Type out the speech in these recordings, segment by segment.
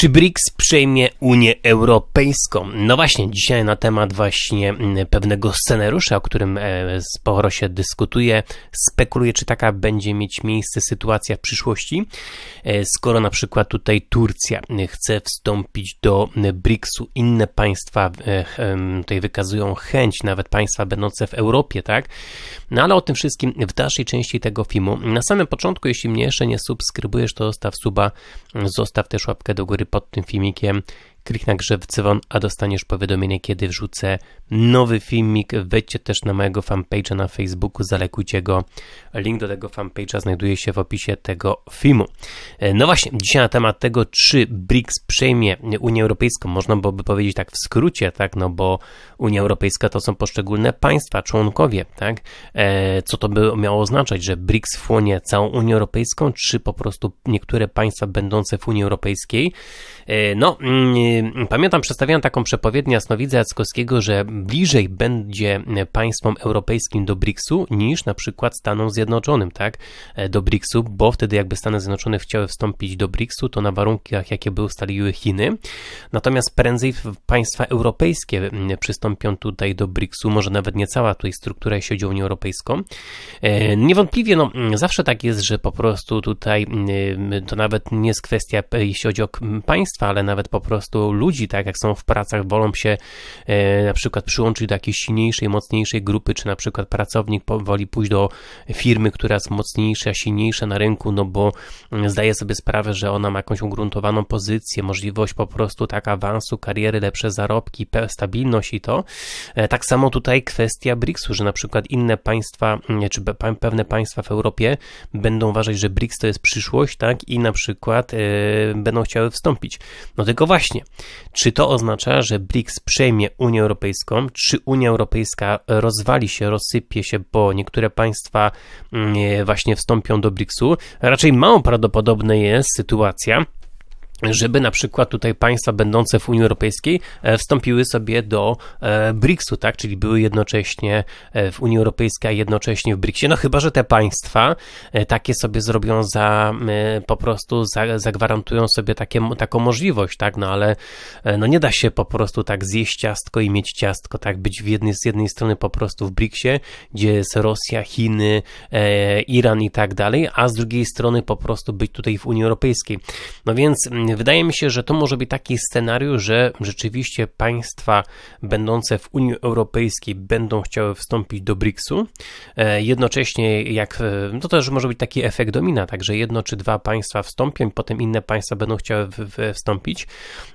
Czy BRICS przejmie Unię Europejską? No właśnie, dzisiaj na temat właśnie mm, pewnego scenariusza, o którym e, sporo się dyskutuje, spekuluje, czy taka będzie mieć miejsce sytuacja w przyszłości, e, skoro na przykład tutaj Turcja e, chce wstąpić do BRICS-u, inne państwa tutaj wykazują chęć, nawet państwa będące w Europie, tak? No ale o tym wszystkim w dalszej części tego filmu. Na samym początku, jeśli mnie jeszcze nie subskrybujesz, to zostaw suba, zostaw też łapkę do góry, pod tym filmikiem klik na grze w dzwon, a dostaniesz powiadomienie, kiedy wrzucę nowy filmik. Wejdźcie też na mojego fanpage'a na Facebooku, zalekujcie go. Link do tego fanpage'a znajduje się w opisie tego filmu. E, no właśnie, dzisiaj na temat tego, czy BRICS przejmie Unię Europejską, można byłoby powiedzieć tak w skrócie, tak, no bo Unia Europejska to są poszczególne państwa, członkowie, tak, e, co to by miało oznaczać, że BRICS wchłonie całą Unię Europejską, czy po prostu niektóre państwa będące w Unii Europejskiej, e, no, mm, Y, pamiętam, przedstawiałem taką przepowiednię Jasnowidza Jackowskiego, że bliżej będzie państwom europejskim do BRICS-u niż na przykład Stanom Zjednoczonym, tak? E, do BRICS-u, bo wtedy jakby Stany Zjednoczone chciały wstąpić do BRICS-u, to na warunkach, jakie by ustaliły Chiny. Natomiast prędzej państwa europejskie przystąpią tutaj do BRICS-u, może nawet nie cała tutaj struktura, jeśli chodzi o Unię Europejską. E, niewątpliwie, no, zawsze tak jest, że po prostu tutaj to nawet nie jest kwestia, e, jeśli chodzi o państwa, ale nawet po prostu ludzi, tak jak są w pracach, wolą się e, na przykład przyłączyć do jakiejś silniejszej, mocniejszej grupy, czy na przykład pracownik woli pójść do firmy, która jest mocniejsza, silniejsza na rynku, no bo zdaje sobie sprawę, że ona ma jakąś ugruntowaną pozycję, możliwość po prostu tak awansu, kariery, lepsze zarobki, stabilność i to. E, tak samo tutaj kwestia BRICS-u, że na przykład inne państwa, mm, czy pewne państwa w Europie będą uważać, że BRICS to jest przyszłość, tak, i na przykład e, będą chciały wstąpić. No tylko właśnie, czy to oznacza, że BRICS przejmie Unię Europejską? Czy Unia Europejska rozwali się, rozsypie się, bo niektóre państwa mm, e, właśnie wstąpią do BRICS-u? Raczej mało prawdopodobna jest sytuacja, żeby na przykład tutaj państwa będące w Unii Europejskiej e, wstąpiły sobie do e, BRICS-u, tak? Czyli były jednocześnie e, w Unii Europejskiej, a jednocześnie w BRICS-ie. No chyba, że te państwa takie sobie zrobią za, po prostu zagwarantują sobie takie, taką możliwość, tak? No ale no nie da się po prostu tak zjeść ciastko i mieć ciastko, tak? Być w jednej, z jednej strony po prostu w BRICS-ie, gdzie jest Rosja, Chiny, Iran i tak dalej, a z drugiej strony po prostu być tutaj w Unii Europejskiej. No więc Wydaje mi się, że to może być taki scenariusz, że rzeczywiście państwa będące w Unii Europejskiej będą chciały wstąpić do BRICS-u. E, jednocześnie, jak e, no to też może być taki efekt domina, także jedno czy dwa państwa wstąpią potem inne państwa będą chciały w, w, wstąpić.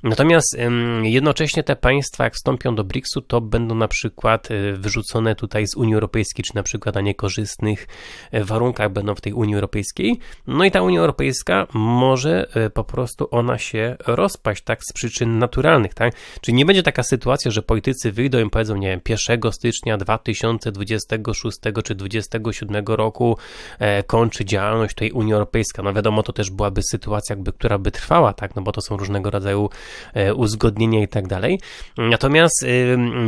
Natomiast jednocześnie te państwa, jak wstąpią do BRICS-u, to będą na przykład e, wyrzucone tutaj z Unii Europejskiej, czy na przykład na niekorzystnych warunkach będą w tej Unii Europejskiej. No i ta Unia Europejska może po prostu on ona się rozpaść, tak, z przyczyn naturalnych, tak? Czyli nie będzie taka sytuacja, że politycy wyjdą i powiedzą, nie wiem, 1 stycznia 2026 czy 2027 roku e, kończy działalność tej Unii Europejskiej. No wiadomo, to też byłaby sytuacja, jakby, która by trwała, tak, no bo to są różnego rodzaju e, uzgodnienia i tak dalej. Natomiast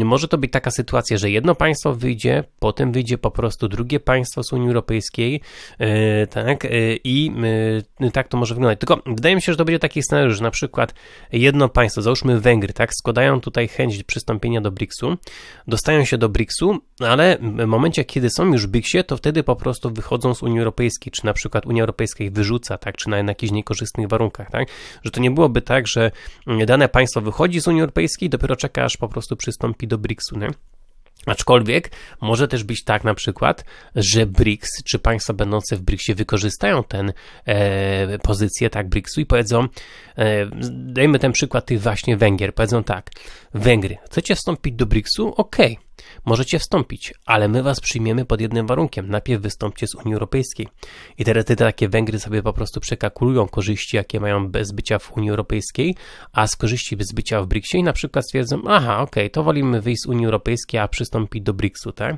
może to być taka sytuacja, że jedno państwo wyjdzie, potem wyjdzie po prostu drugie państwo z Unii Europejskiej, e, tak, e, i e, tak to może wyglądać. Tylko wydaje mi się, że to będzie taki scenariusz, że na przykład jedno państwo, załóżmy Węgry, tak, składają tutaj chęć przystąpienia do BRICS-u, dostają się do BRICS-u, ale w momencie, kiedy są już w BRICS-ie, to wtedy po prostu wychodzą z Unii Europejskiej, czy na przykład Unia Europejska ich wyrzuca, tak, czy na, na jakichś niekorzystnych warunkach, tak, że to nie byłoby tak, że dane państwo wychodzi z Unii Europejskiej, dopiero czeka, aż po prostu przystąpi do BRICS-u, nie? Aczkolwiek może też być tak na przykład, że BRICS czy państwa będące w BRICSie wykorzystają tę e, pozycję tak BRICSu i powiedzą, e, dajmy ten przykład tych właśnie Węgier, powiedzą tak, Węgry, chcecie wstąpić do BRICSu? Okej, okay. Możecie wstąpić, ale my was przyjmiemy pod jednym warunkiem. Najpierw wystąpcie z Unii Europejskiej. I teraz te takie Węgry sobie po prostu przekalkulują korzyści, jakie mają bez bycia w Unii Europejskiej, a z korzyści bez bycia w BRICS-ie i na przykład stwierdzą, aha, okej, okay, to wolimy wyjść z Unii Europejskiej, a przystąpić do BRICS-u, tak?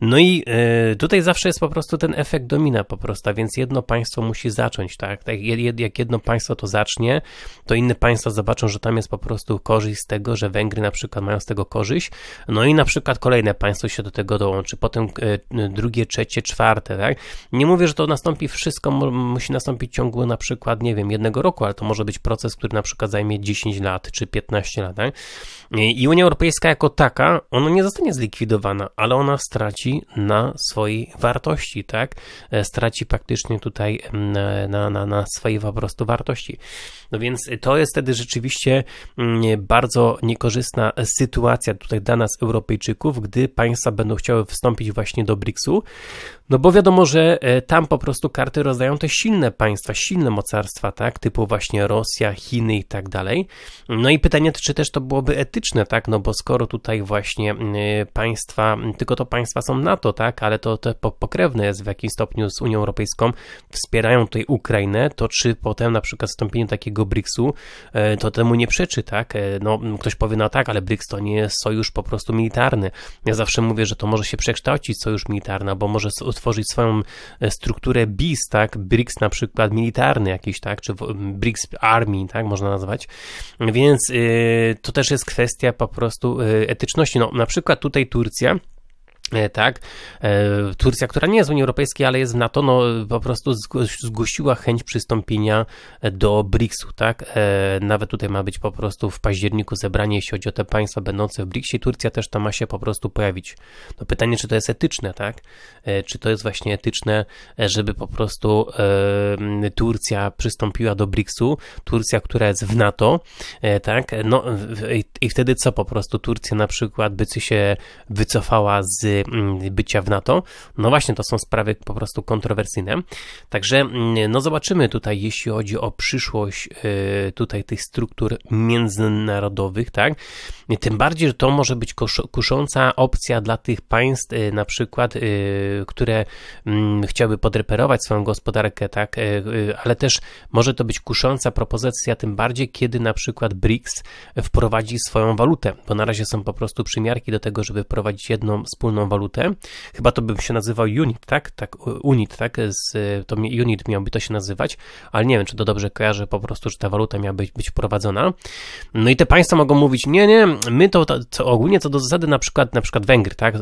No i y, tutaj zawsze jest po prostu ten efekt domina po prostu, więc jedno państwo musi zacząć, tak? tak jak jedno państwo to zacznie, to inne państwa zobaczą, że tam jest po prostu korzyść z tego, że Węgry na przykład mają z tego korzyść, no i na przykład kolejne państwo się do tego dołączy, potem e, drugie, trzecie, czwarte, tak? Nie mówię, że to nastąpi wszystko, musi nastąpić ciągło na przykład, nie wiem, jednego roku, ale to może być proces, który na przykład zajmie 10 lat czy 15 lat, tak? I Unia Europejska jako taka, ona nie zostanie zlikwidowana, ale ona straci na swojej wartości, tak? E, straci praktycznie tutaj na, na, na swojej po prostu wartości. No więc to jest wtedy rzeczywiście bardzo niekorzystna sytuacja tutaj dla nas, Europejczyków, gdy państwa będą chciały wstąpić właśnie do BRICS-u, no bo wiadomo, że e, tam po prostu karty rozdają te silne państwa, silne mocarstwa, tak, typu właśnie Rosja, Chiny i tak dalej. No i pytanie, czy też to byłoby etyczne, tak, no bo skoro tutaj właśnie e, państwa, tylko to państwa są NATO, tak, ale to, to pokrewne jest w jakimś stopniu z Unią Europejską, wspierają tutaj Ukrainę, to czy potem na przykład wstąpienie takiego BRICS-u e, to temu nie przeczy, tak, no ktoś powie, no tak, ale BRICS to nie jest sojusz po prostu militarny, ja zawsze mówię, że to może się przekształcić sojusz militarny, bo może utworzyć swoją e, strukturę BIS, tak, BRICS na przykład militarny jakiś, tak, czy BRICS Army, tak, można nazwać. Więc e, to też jest kwestia po prostu yy, etyczności. No, na przykład tutaj Turcja E, tak, e, Turcja, która nie jest w Unii Europejskiej, ale jest w NATO, no po prostu zgłosiła chęć przystąpienia e, do BRICS-u, tak, nawet tutaj ma być po prostu w październiku zebranie, jeśli chodzi o te państwa będące w BRICS-ie, Turcja też tam ma się po prostu pojawić. No pytanie, czy to jest etyczne, tak, czy to jest właśnie etyczne, żeby po prostu Turcja przystąpiła do BRICS-u, Turcja, która jest w NATO, tak, no i wtedy co po prostu Turcja na przykład by się wycofała z Mm, bycia w NATO. No właśnie, to są sprawy po prostu kontrowersyjne. Także mm, no zobaczymy tutaj, jeśli chodzi o przyszłość e, tutaj tych struktur międzynarodowych, tak? Tym bardziej, że to może być kusząca opcja dla tych państw, e, na przykład, e, które mm, chciałyby podreperować swoją gospodarkę, tak? Ale też może to być kusząca propozycja, tym bardziej, kiedy na przykład BRICS wprowadzi swoją walutę, bo na razie są po prostu przymiarki do tego, żeby wprowadzić jedną wspólną jedną walutę. Chyba to by się nazywał unit, tak? Tak, unit, tak? Z, to unit miałby to się nazywać, ale nie wiem, czy to dobrze kojarzę po prostu, że ta waluta miała być, być wprowadzona. No i te państwa mogą mówić, nie, nie, my to, to, to ogólnie co do zasady na przykład, na przykład Węgry, tak?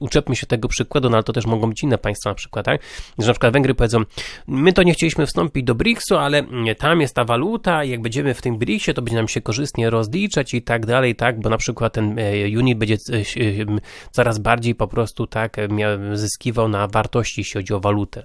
Uczepmy się tego przykładu, no ale to też mogą być inne państwa na przykład, tak? Że na przykład Węgry powiedzą, my to nie chcieliśmy wstąpić do BRICS-u, ale tam jest ta waluta i jak będziemy w tym BRICS-ie, to będzie nam się korzystnie rozliczać i tak dalej, tak? Bo na przykład ten e, unit będzie coraz e, e, bardziej bardziej po prostu tak e, zyskiwał na wartości, jeśli chodzi o walutę.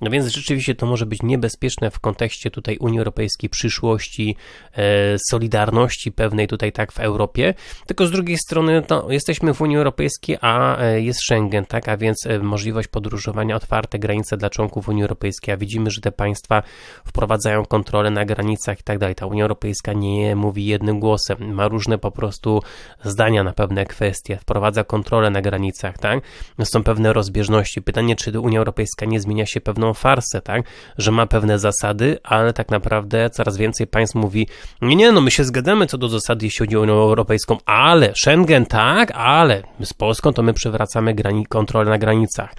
No więc rzeczywiście to może być niebezpieczne w kontekście tutaj Unii Europejskiej, przyszłości, e, solidarności pewnej tutaj tak w Europie, tylko z drugiej strony no, jesteśmy w Unii Europejskiej, a e, jest Schengen, tak, a więc możliwość podróżowania, otwarte granice dla członków Unii Europejskiej, a widzimy, że te państwa wprowadzają kontrolę na granicach i tak dalej. Ta Unia Europejska nie mówi jednym głosem, ma różne po prostu zdania na pewne kwestie, wprowadza kontrolę na granicach, granicach, tak? Są pewne rozbieżności. Pytanie, czy Unia Europejska nie zmienia się pewną farsę, tak? Że ma pewne zasady, ale tak naprawdę coraz więcej państw mówi, nie, nie, no my się zgadzamy co do zasady, jeśli chodzi o Unię Europejską, ale Schengen tak, ale z Polską to my przywracamy kontrolę na granicach,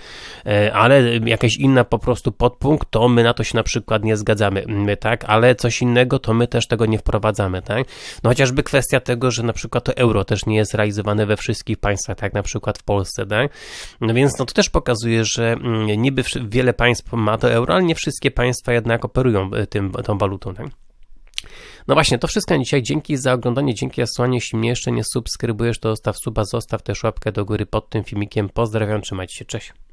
e, ale jakaś inna po prostu podpunkt, to my na to się na przykład nie zgadzamy, my, mm, tak? Ale coś innego, to my też tego nie wprowadzamy, tak? No chociażby kwestia tego, że na przykład to euro też nie jest realizowane we wszystkich państwach, tak? Na przykład w Polsce Polsce, tak? No więc no to też pokazuje, że mm, niby wiele państw ma to euro, ale nie wszystkie państwa jednak operują e, tym, tą walutą, tak? No właśnie, to wszystko na dzisiaj. Dzięki za oglądanie, dzięki za słuchanie. Jeśli mnie jeszcze nie subskrybujesz, to zostaw suba, zostaw też łapkę do góry pod tym filmikiem. Pozdrawiam, trzymajcie się, cześć.